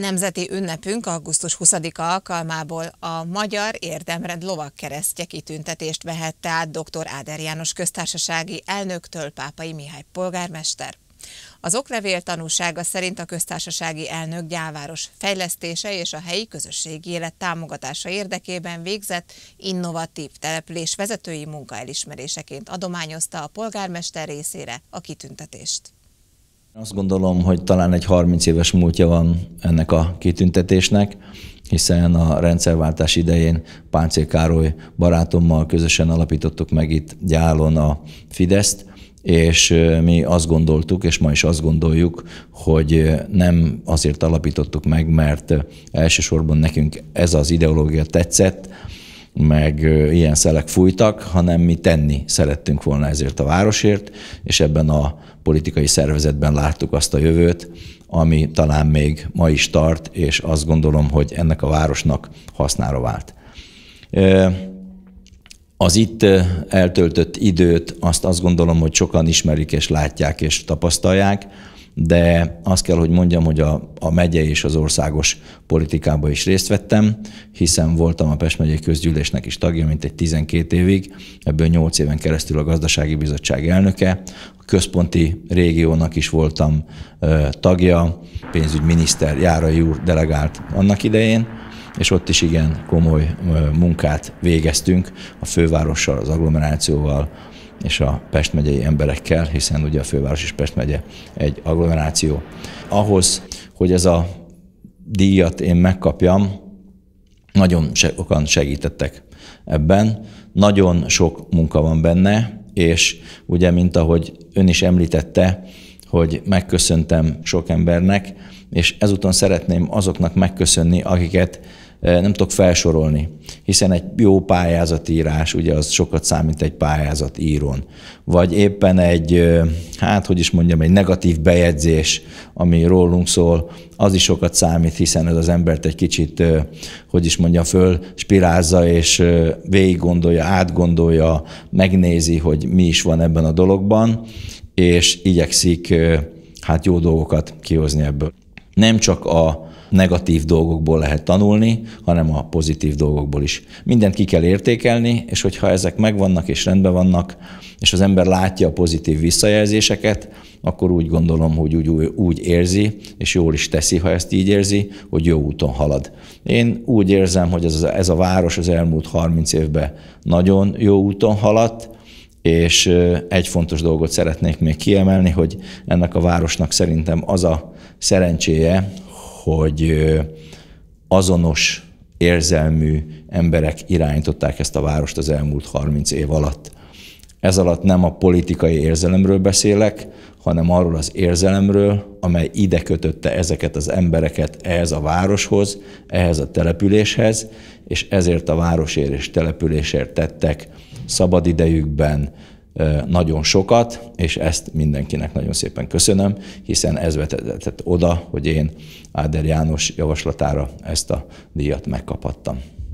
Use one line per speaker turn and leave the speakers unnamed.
Nemzeti ünnepünk augusztus 20-a alkalmából a Magyar Érdemrend Keresztje kitüntetést vehette át dr. Áder János köztársasági elnöktől Pápai Mihály polgármester. Az oklevél tanúsága szerint a köztársasági elnök gyáváros fejlesztése és a helyi közösségi élet támogatása érdekében végzett innovatív település vezetői munkaelismeréseként adományozta a polgármester részére a kitüntetést.
Azt gondolom, hogy talán egy 30 éves múltja van ennek a kitüntetésnek, hiszen a rendszerváltás idején Páncél Károly barátommal közösen alapítottuk meg itt gyálon a Fideszt, és mi azt gondoltuk, és ma is azt gondoljuk, hogy nem azért alapítottuk meg, mert elsősorban nekünk ez az ideológia tetszett, meg ilyen szelek fújtak, hanem mi tenni szerettünk volna ezért a városért, és ebben a politikai szervezetben láttuk azt a jövőt, ami talán még ma is tart, és azt gondolom, hogy ennek a városnak hasznára vált. Az itt eltöltött időt azt azt gondolom, hogy sokan ismerik és látják és tapasztalják, de azt kell, hogy mondjam, hogy a, a megye és az országos politikába is részt vettem, hiszen voltam a Pest megyei közgyűlésnek is tagja, mint egy 12 évig, ebből 8 éven keresztül a gazdasági bizottság elnöke, a központi régiónak is voltam ö, tagja, pénzügyminiszter Járai úr delegált annak idején, és ott is igen komoly munkát végeztünk a fővárossal, az agglomerációval, és a Pest megyei emberekkel, hiszen ugye a főváros is Pest megye egy agglomeráció. Ahhoz, hogy ez a díjat én megkapjam, nagyon sokan segítettek ebben, nagyon sok munka van benne, és ugye, mint ahogy ön is említette, hogy megköszöntem sok embernek, és ezúton szeretném azoknak megköszönni, akiket nem tudok felsorolni, hiszen egy jó pályázatírás, ugye az sokat számít egy pályázat írón, vagy éppen egy, hát hogy is mondjam, egy negatív bejegyzés, ami rólunk szól, az is sokat számít, hiszen ez az embert egy kicsit, hogy is mondja, föl spirázza, és végig gondolja, átgondolja, megnézi, hogy mi is van ebben a dologban, és igyekszik hát jó dolgokat kihozni ebből. Nem csak a negatív dolgokból lehet tanulni, hanem a pozitív dolgokból is. Mindent ki kell értékelni, és hogyha ezek megvannak és rendben vannak, és az ember látja a pozitív visszajelzéseket, akkor úgy gondolom, hogy úgy, úgy érzi, és jól is teszi, ha ezt így érzi, hogy jó úton halad. Én úgy érzem, hogy ez, ez a város az elmúlt 30 évben nagyon jó úton haladt, és egy fontos dolgot szeretnék még kiemelni, hogy ennek a városnak szerintem az a szerencséje, hogy azonos érzelmű emberek irányították ezt a várost az elmúlt 30 év alatt. Ez alatt nem a politikai érzelemről beszélek, hanem arról az érzelemről, amely ide kötötte ezeket az embereket ehhez a városhoz, ehhez a településhez, és ezért a városért és településért tettek szabadidejükben, nagyon sokat, és ezt mindenkinek nagyon szépen köszönöm, hiszen ez vetett oda, hogy én Áder János javaslatára ezt a díjat megkaphattam.